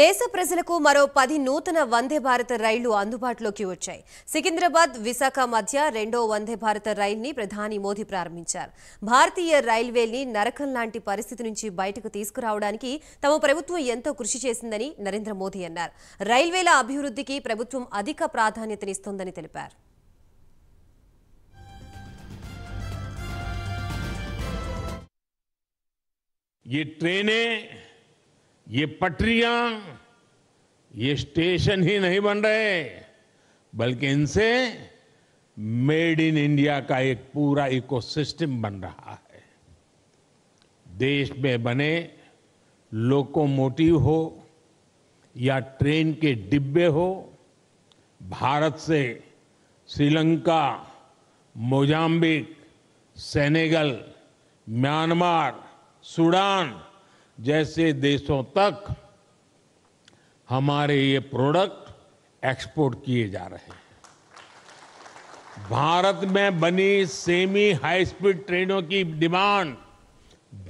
దేశ ప్రజలకు మరో పది నూతన వందే భారత రైళ్లు అందుబాటులోకి వచ్చాయి సికింద్రాబాద్ విశాఖ మధ్య రెండో వందే భారత రైల్ని ప్రధాని మోదీ ప్రారంభించారు భారతీయ రైల్వేల్ని నరకం లాంటి పరిస్థితి నుంచి బయటకు తీసుకురావడానికి తమ ప్రభుత్వం ఎంతో కృషి చేసిందని నరేంద్ర మోదీ అన్నారు రైల్వేల అభివృద్ధికి ప్రభుత్వం అధిక ప్రాధాన్యతనిస్తోందని తెలిపారు ये ट्रेनें ये पटरियां ये स्टेशन ही नहीं बन रहे बल्कि इनसे मेड इन इंडिया का एक पूरा इकोसिस्टम बन रहा है देश में बने लोकोमोटिव हो या ट्रेन के डिब्बे हो भारत से Sri Lanka Mozambique Senegal Myanmar Sudan जैसे देशों तक हमारे ये प्रोडक्ट एक्सपोर्ट किए जा रहे हैं भारत में बनी सेमी हाई स्पीड ट्रेनों की डिमांड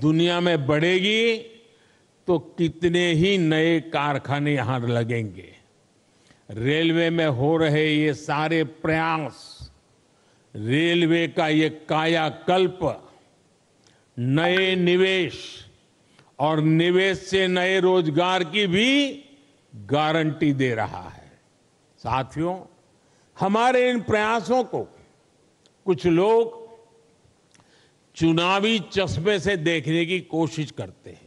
दुनिया में बढ़ेगी तो कितने ही नए कारखाने यहां लगेंगे रेलवे में हो रहे ये सारे प्रयास रेलवे का ये कायाकल्प नए निवेश और निवेश से नए रोजगार की भी गारंटी दे रहा है साथियों हमारे इन प्रयासों को कुछ लोग चुनावी चश्मे से देखने की कोशिश करते हैं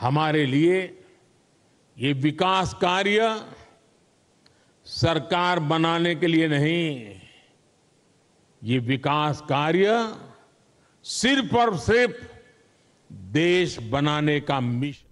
हमारे लिए ये विकास कार्य सरकार बनाने के लिए नहीं ये विकास कार्य सिर्फ और सिर्फ देश बनाने का मिशन